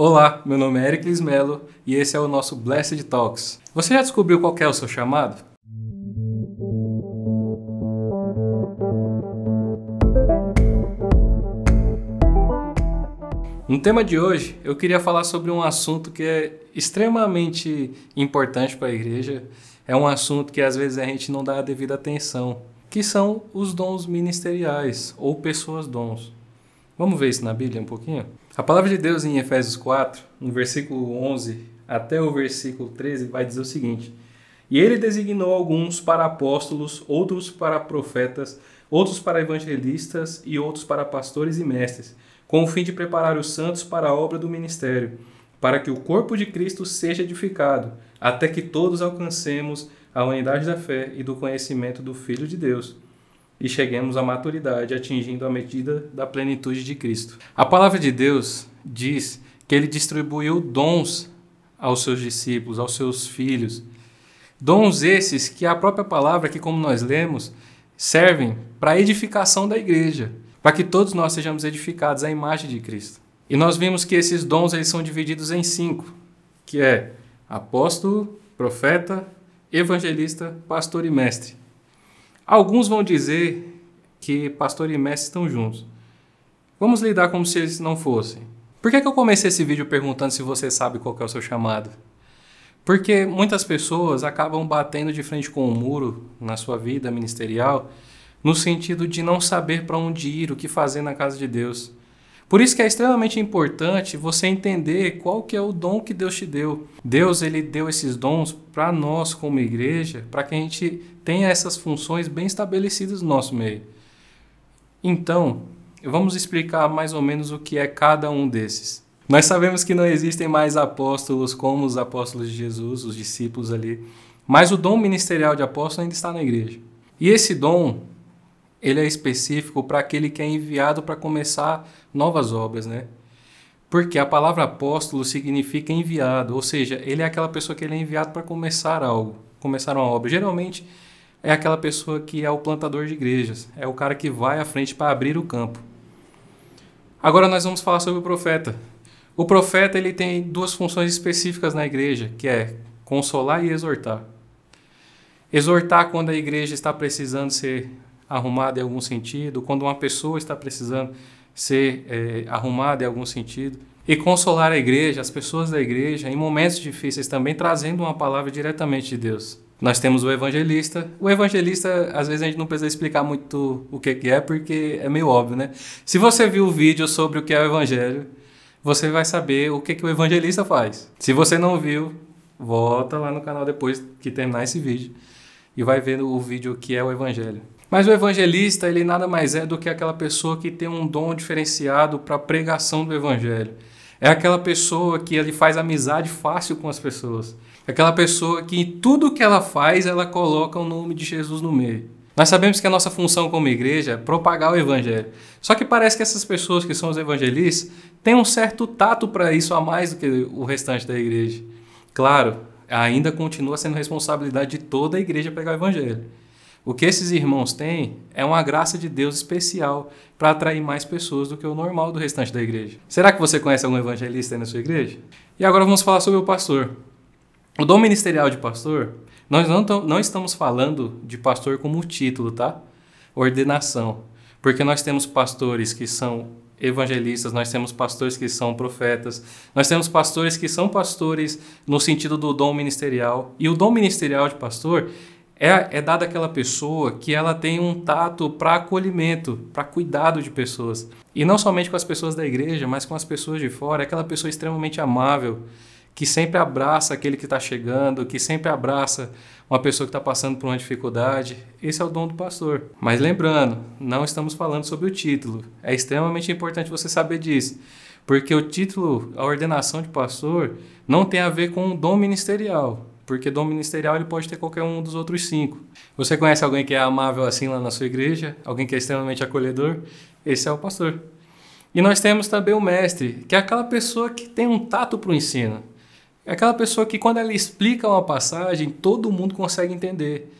Olá, meu nome é Eric Lismelo e esse é o nosso Blessed Talks. Você já descobriu qual é o seu chamado? No tema de hoje, eu queria falar sobre um assunto que é extremamente importante para a igreja. É um assunto que às vezes a gente não dá a devida atenção, que são os dons ministeriais ou pessoas dons. Vamos ver isso na Bíblia um pouquinho? A palavra de Deus em Efésios 4, no versículo 11 até o versículo 13, vai dizer o seguinte: E ele designou alguns para apóstolos, outros para profetas, outros para evangelistas e outros para pastores e mestres, com o fim de preparar os santos para a obra do ministério, para que o corpo de Cristo seja edificado, até que todos alcancemos a unidade da fé e do conhecimento do Filho de Deus e cheguemos à maturidade, atingindo a medida da plenitude de Cristo. A palavra de Deus diz que ele distribuiu dons aos seus discípulos, aos seus filhos. Dons esses que a própria palavra, que como nós lemos, servem para a edificação da igreja, para que todos nós sejamos edificados à imagem de Cristo. E nós vimos que esses dons eles são divididos em cinco, que é apóstolo, profeta, evangelista, pastor e mestre. Alguns vão dizer que pastor e mestre estão juntos. Vamos lidar como se eles não fossem. Por que, que eu comecei esse vídeo perguntando se você sabe qual é o seu chamado? Porque muitas pessoas acabam batendo de frente com o um muro na sua vida ministerial, no sentido de não saber para onde ir, o que fazer na casa de Deus. Por isso que é extremamente importante você entender qual que é o dom que Deus te deu. Deus ele deu esses dons para nós como igreja, para que a gente tenha essas funções bem estabelecidas no nosso meio. Então, vamos explicar mais ou menos o que é cada um desses. Nós sabemos que não existem mais apóstolos como os apóstolos de Jesus, os discípulos ali, mas o dom ministerial de apóstolo ainda está na igreja. E esse dom ele é específico para aquele que é enviado para começar novas obras, né? Porque a palavra apóstolo significa enviado, ou seja, ele é aquela pessoa que ele é enviado para começar algo, começar uma obra. Geralmente é aquela pessoa que é o plantador de igrejas, é o cara que vai à frente para abrir o campo. Agora nós vamos falar sobre o profeta. O profeta ele tem duas funções específicas na igreja, que é consolar e exortar. Exortar quando a igreja está precisando ser arrumada em algum sentido, quando uma pessoa está precisando ser é, arrumada em algum sentido. E consolar a igreja, as pessoas da igreja, em momentos difíceis também, trazendo uma palavra diretamente de Deus. Nós temos o evangelista. O evangelista, às vezes, a gente não precisa explicar muito o que é, porque é meio óbvio, né? Se você viu o vídeo sobre o que é o evangelho, você vai saber o que, que o evangelista faz. Se você não viu, volta lá no canal depois que terminar esse vídeo e vai ver o vídeo que é o evangelho. Mas o evangelista, ele nada mais é do que aquela pessoa que tem um dom diferenciado para a pregação do evangelho. É aquela pessoa que ele faz amizade fácil com as pessoas. É aquela pessoa que tudo que ela faz, ela coloca o nome de Jesus no meio. Nós sabemos que a nossa função como igreja é propagar o evangelho. Só que parece que essas pessoas que são os evangelistas têm um certo tato para isso a mais do que o restante da igreja. Claro, ainda continua sendo responsabilidade de toda a igreja pregar o evangelho. O que esses irmãos têm é uma graça de Deus especial para atrair mais pessoas do que o normal do restante da igreja. Será que você conhece algum evangelista aí na sua igreja? E agora vamos falar sobre o pastor. O dom ministerial de pastor, nós não, não estamos falando de pastor como título, tá? Ordenação. Porque nós temos pastores que são evangelistas, nós temos pastores que são profetas, nós temos pastores que são pastores no sentido do dom ministerial. E o dom ministerial de pastor é, é dada aquela pessoa que ela tem um tato para acolhimento, para cuidado de pessoas. E não somente com as pessoas da igreja, mas com as pessoas de fora. É aquela pessoa extremamente amável, que sempre abraça aquele que está chegando, que sempre abraça uma pessoa que está passando por uma dificuldade. Esse é o dom do pastor. Mas lembrando, não estamos falando sobre o título. É extremamente importante você saber disso. Porque o título, a ordenação de pastor, não tem a ver com o dom ministerial. Porque dom ministerial ele pode ter qualquer um dos outros cinco. Você conhece alguém que é amável assim lá na sua igreja? Alguém que é extremamente acolhedor? Esse é o pastor. E nós temos também o mestre, que é aquela pessoa que tem um tato para o ensino. É aquela pessoa que quando ela explica uma passagem, todo mundo consegue entender.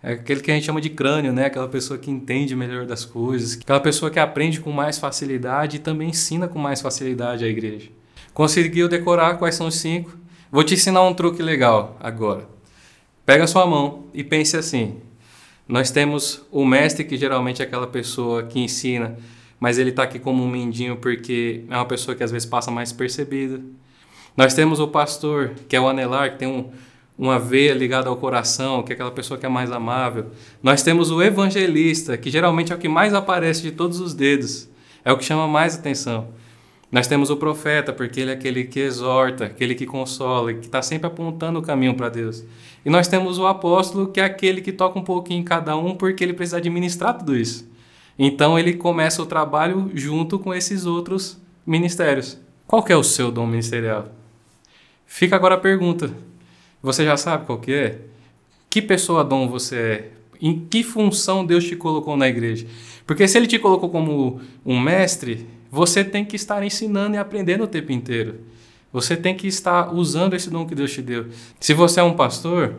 É aquele que a gente chama de crânio, né? Aquela pessoa que entende melhor das coisas, aquela pessoa que aprende com mais facilidade e também ensina com mais facilidade à igreja. Conseguiu decorar quais são os cinco, Vou te ensinar um truque legal agora. Pega a sua mão e pense assim. Nós temos o mestre, que geralmente é aquela pessoa que ensina, mas ele está aqui como um mindinho porque é uma pessoa que às vezes passa mais percebida. Nós temos o pastor, que é o anelar, que tem um, uma veia ligada ao coração, que é aquela pessoa que é mais amável. Nós temos o evangelista, que geralmente é o que mais aparece de todos os dedos, é o que chama mais atenção. Nós temos o profeta, porque ele é aquele que exorta, aquele que consola, que está sempre apontando o caminho para Deus. E nós temos o apóstolo, que é aquele que toca um pouquinho em cada um, porque ele precisa administrar tudo isso. Então ele começa o trabalho junto com esses outros ministérios. Qual que é o seu dom ministerial? Fica agora a pergunta. Você já sabe qual que é? Que pessoa dom você é? Em que função Deus te colocou na igreja? Porque se ele te colocou como um mestre, você tem que estar ensinando e aprendendo o tempo inteiro. Você tem que estar usando esse dom que Deus te deu. Se você é um pastor,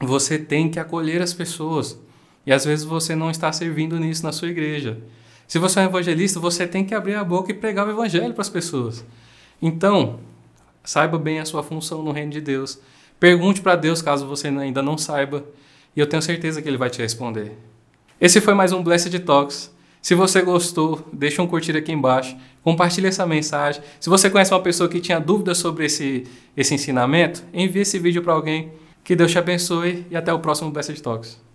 você tem que acolher as pessoas. E às vezes você não está servindo nisso na sua igreja. Se você é um evangelista, você tem que abrir a boca e pregar o evangelho para as pessoas. Então, saiba bem a sua função no reino de Deus. Pergunte para Deus caso você ainda não saiba, e eu tenho certeza que ele vai te responder. Esse foi mais um Blessed Talks. Se você gostou, deixa um curtir aqui embaixo, compartilha essa mensagem. Se você conhece uma pessoa que tinha dúvidas sobre esse, esse ensinamento, envie esse vídeo para alguém. Que Deus te abençoe e até o próximo Blessed Talks.